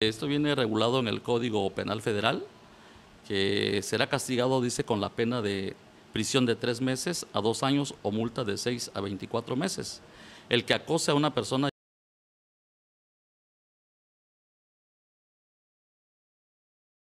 Esto viene regulado en el Código Penal Federal, que será castigado, dice, con la pena de prisión de tres meses a dos años o multa de seis a 24 meses. El que acose a una persona